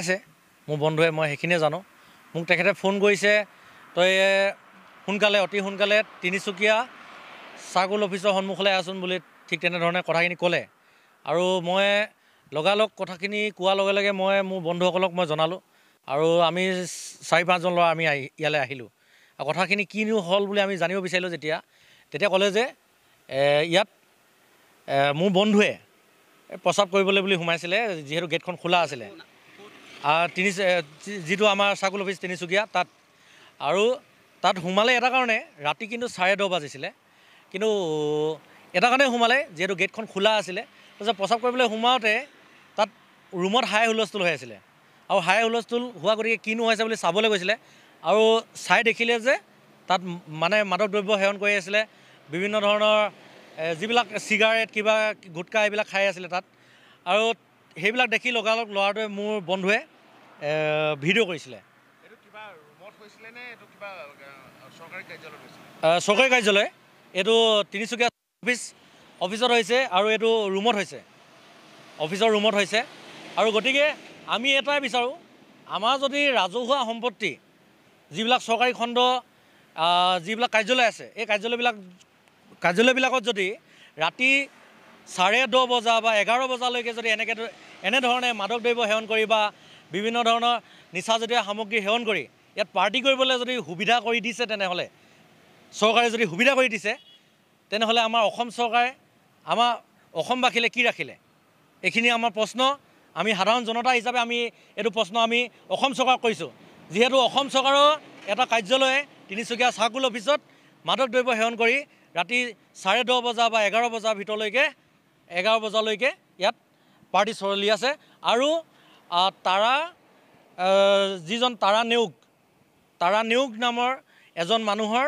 পাইছে মোৰ বন্ধুৱে মই সেইখিনিয়ে জানো মোক তেখেতে ফোন কৰিছে তই সোনকালে অতি সোনকালে তিনিচুকীয়া চাৰ্কুল অফিচৰ সন্মুখলৈ আহচোন বুলি ঠিক তেনেধৰণে কথাখিনি ক'লে আৰু মই লগালগ কথাখিনি কোৱাৰ লগে লগে মই মোৰ বন্ধুসকলক মই জনালোঁ আৰু আমি চাৰি পাঁচজন ল'ৰা আমি আহি ইয়ালৈ আহিলোঁ আৰু কথাখিনি কিনো হ'ল বুলি আমি জানিব বিচাৰিলোঁ যেতিয়া তেতিয়া ক'লে যে ইয়াত মোৰ বন্ধুৱে প্ৰস্ৰাৱ কৰিবলৈ বুলি সোমাইছিলে যিহেতু গেটখন খোলা আছিলে তিনি যিটো আমাৰ চাৰ্কুল অফিচ তিনিচুকীয়া তাত আৰু তাত সোমালে এটা কাৰণে ৰাতি কিন্তু চাৰে দহ বাজিছিলে কিন্তু এটা কাৰণে সোমালে যিহেতু গেটখন খোলা আছিলে তাৰপিছত প্ৰস্ৰাৱ কৰিবলৈ সোমাওঁতে তাত ৰুমত হাই হুলস্থুল হৈ আছিলে আৰু হাই হুলস্থুল হোৱা গতিকে কিনো হৈছে বুলি চাবলৈ গৈছিলে আৰু চাই দেখিলে যে তাত মানে মাদক দ্ৰব্য সেৱন কৰি আছিলে বিভিন্ন ধৰণৰ যিবিলাক চিগাৰেট কিবা গুটকা এইবিলাক খাই আছিলে তাত আৰু সেইবিলাক দেখি লগালগ ল'ৰাটোৱে মোৰ বন্ধুৱে ভিডিঅ' কৰিছিলে চৰকাৰী কাৰ্যালয় এইটো তিনিচুকীয়া অফিচ অফিচত হৈছে আৰু এইটো ৰুমত হৈছে অফিচৰ ৰুমত হৈছে আৰু গতিকে আমি এটাই বিচাৰোঁ আমাৰ যদি ৰাজহুৱা সম্পত্তি যিবিলাক চৰকাৰী খণ্ড যিবিলাক কাৰ্যালয় আছে এই কাৰ্যালয়বিলাক কাৰ্যালয়বিলাকত যদি ৰাতি চাৰে দহ বজা বা এঘাৰ বজালৈকে যদি এনেকৈ এনেধৰণে মাদক দ্ৰব্য সেৱন কৰি বা বিভিন্ন ধৰণৰ নিচাজাতীয় সামগ্ৰী সেৱন কৰি ইয়াত পাৰ্টি কৰিবলৈ যদি সুবিধা কৰি দিছে তেনেহ'লে চৰকাৰে যদি সুবিধা কৰি দিছে তেনেহ'লে আমাৰ অসম চৰকাৰে আমাৰ অসমবাসীলে কি ৰাখিলে এইখিনি আমাৰ প্ৰশ্ন আমি সাধাৰণ জনতা হিচাপে আমি এইটো প্ৰশ্ন আমি অসম চৰকাৰক কৰিছোঁ যিহেতু অসম চৰকাৰৰ এটা কাৰ্যালয়ে তিনিচুকীয়া চাৰ্কুল অফিচত মাদক দ্ৰব্য সেৱন কৰি ৰাতি চাৰে দহ বজাৰ বা এঘাৰ বজাৰ ভিতৰলৈকে এঘাৰ বজালৈকে ইয়াত পাৰ্টি চলি আছে আৰু তাৰা যিজন তাৰা নেওগ তাৰা নেওগ নামৰ এজন মানুহৰ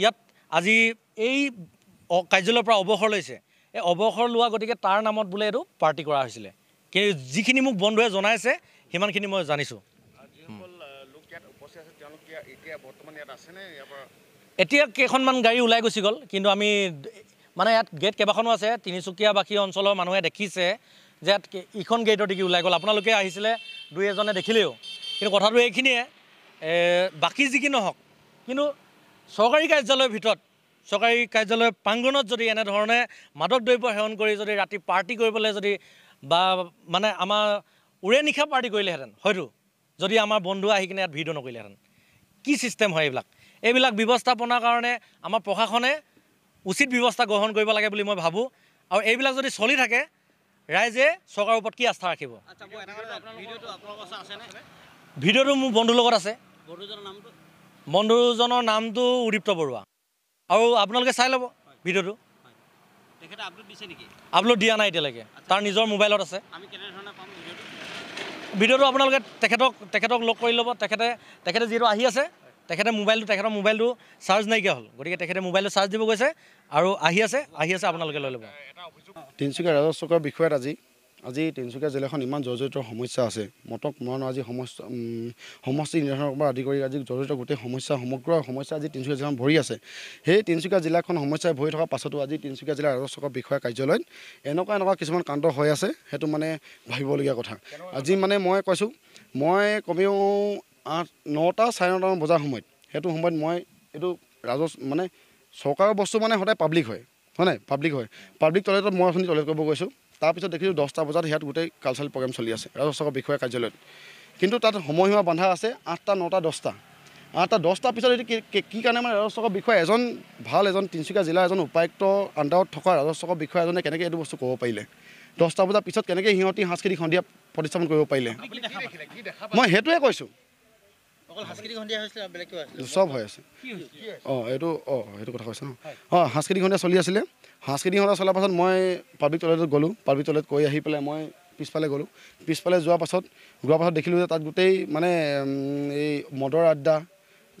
ইয়াত আজি এই কাৰ্যালয়ৰ পৰা অৱসৰ লৈছে এই অৱসৰ লোৱা গতিকে তাৰ নামত বোলে এইটো পাৰ্টি কৰা হৈছিলে কিন্তু যিখিনি মোক বন্ধুৱে জনাইছে সিমানখিনি মই জানিছোঁ এতিয়া কেইখনমান গাড়ী ওলাই গুচি গ'ল কিন্তু আমি মানে ইয়াত গেট কেইবাখনো আছে তিনিচুকীয়াবাসী অঞ্চলৰ মানুহে দেখিছে যে ইয়াত ইখন গেটৰ দিকে ওলাই গ'ল আপোনালোকে আহিছিলে দুই এজনে দেখিলেও কিন্তু কথাটো এইখিনিয়ে বাকী যি কি নহওক কিন্তু চৰকাৰী কাৰ্যালয়ৰ ভিতৰত চৰকাৰী কাৰ্যালয়ৰ প্ৰাংগণত যদি এনেধৰণে মাদক দ্ৰব্য সেৱন কৰি যদি ৰাতি পাৰ্টি কৰিবলৈ যদি বা মানে আমাৰ উৰে নিশা পাৰ্টি কৰিলেহেঁতেন হয়তো যদি আমাৰ বন্ধু আহি কিনে ইয়াত ভিডিঅ' নকৰিলেহেঁতেন কি ছিষ্টেম হয় এইবিলাক এইবিলাক ব্যৱস্থাপনাৰ কাৰণে আমাৰ প্ৰশাসনে উচিত ব্যৱস্থা গ্ৰহণ কৰিব লাগে বুলি মই ভাবোঁ আৰু এইবিলাক যদি চলি থাকে ৰাইজে চৰকাৰৰ ওপৰত কি আস্থা ৰাখিব ভিডিঅ'টো মোৰ বন্ধুৰ লগত আছে বন্ধুজনৰ নামটো উদীপ্ত বৰুৱা আৰু আপোনালোকে চাই ল'ব ভিডিঅ'টো আপলোড দিয়া নাই এতিয়ালৈকে তাৰ নিজৰ মোবাইলত আছে ভিডিঅ'টো আপোনালোকে তেখেতক তেখেতক লগ কৰি ল'ব তেখেতে তেখেতে যিহেতু আহি আছে তেখেতে মোবাইলটো তেখেতৰ মোবাইলটো চাৰ্জ নাইকিয়া হ'ল গতিকে তেখেতে মোবাইলটো চাৰ্জ দিব গৈছে আৰু আহি আছে আহি আছে আপোনালোকে লৈ ল'ব তিনিচুকীয়া ৰাজহচকৰ বিষয়ত আজি আজি তিনিচুকীয়া জিলাখন ইমান জৰ্জৰিত সমস্যা আছে মটক মৰণৰ আজি সমস্যা সমষ্টি নিৰ্ধাৰণৰ পৰা আদি কৰি আজি জৰ্জৰিত গোটেই সমস্যা সমগ্ৰ সমস্যা আজি তিনিচুকীয়া জিলাখন ভৰি আছে সেই তিনিচুকীয়া জিলাখন সমস্যাই ভৰি থকাৰ পাছতো আজি তিনিচুকীয়া জিলাৰ ৰাজহচকৰ বিষয়া কাৰ্যালয়ত এনেকুৱা এনেকুৱা কিছুমান কাণ্ড হৈ আছে সেইটো মানে ভাবিবলগীয়া কথা আজি মানে মই কৈছোঁ মই কমেও আঠ নটা চাৰে নটামান বজাৰ সময়ত সেইটো সময়ত মই এইটো ৰাজ মানে চৰকাৰৰ বস্তু মানে সদায় পাব্লিক হয় হয় নাই পাব্লিক হয় পাব্লিক টয়লেটত মই আঁচনি টয়লেট কৰিব গৈছোঁ তাৰপিছত দেখিছোঁ দহটা বজাত সিহঁত গোটেই কালচাৰেল প্ৰগ্ৰেম চলি আছে ৰাজহ বিষয়া কাৰ্যালয়ত কিন্তু তাত সময়সীমা বন্ধা আছে আঠটা নটা দহটা আঠটা দহটাৰ পিছত এইটো কি কাৰণে মানে ৰাজহ বিষয়া এজন ভাল এজন তিনিচুকীয়া জিলাৰ এজন উপায়ুক্ত আণ্ডাৰত থকা ৰাজহ বিষয়া এজনে কেনেকৈ এইটো বস্তু ক'ব পাৰিলে দহটা বজাৰ পিছত কেনেকৈ সিহঁতি সাংস্কৃতিক সন্ধিয়া প্ৰতিস্থাপন কৰিব পাৰিলে মই সেইটোৱে কৈছোঁ সব হৈ আছে অঁ এইটো অঁ সেইটো কথা কৈছে ন অঁ সাংস্কৃতিক সন্ধিয়া চলি আছিলে সাংস্কৃতিক সন্ধিয়া চলাৰ পাছত মই পাব্লিক টয়লেটত গ'লোঁ পাব্লিক টয়লেট কৈ আহি পেলাই মই পিছফালে গ'লোঁ পিছফালে যোৱাৰ পাছত যোৱাৰ পাছত দেখিলোঁ যে তাত গোটেই মানে এই মদৰ আড্ডা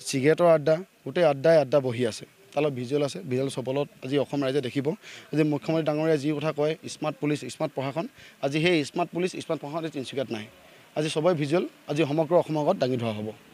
চিগাৰেটৰ আড্ডা গোটেই আড্ডাই আড্ডা বহি আছে তালৰ ভিজুৱেল আছে ভিজুৱেল চবলত আজি অসম ৰাইজে দেখিব আজি মুখ্যমন্ত্ৰী ডাঙৰীয়াই যি কথা কয় স্মাৰ্ট পুলিচ স্মাৰ্ট প্ৰশাসন আজি সেই স্মাৰ্ট পুলিচ স্মাৰ্ট প্ৰশাসন তিনিচুকীয়াত নাই আজি চবৰে ভিজুৱেল আজি সমগ্ৰ অসমৰ আগত দাঙি ধৰা হ'ব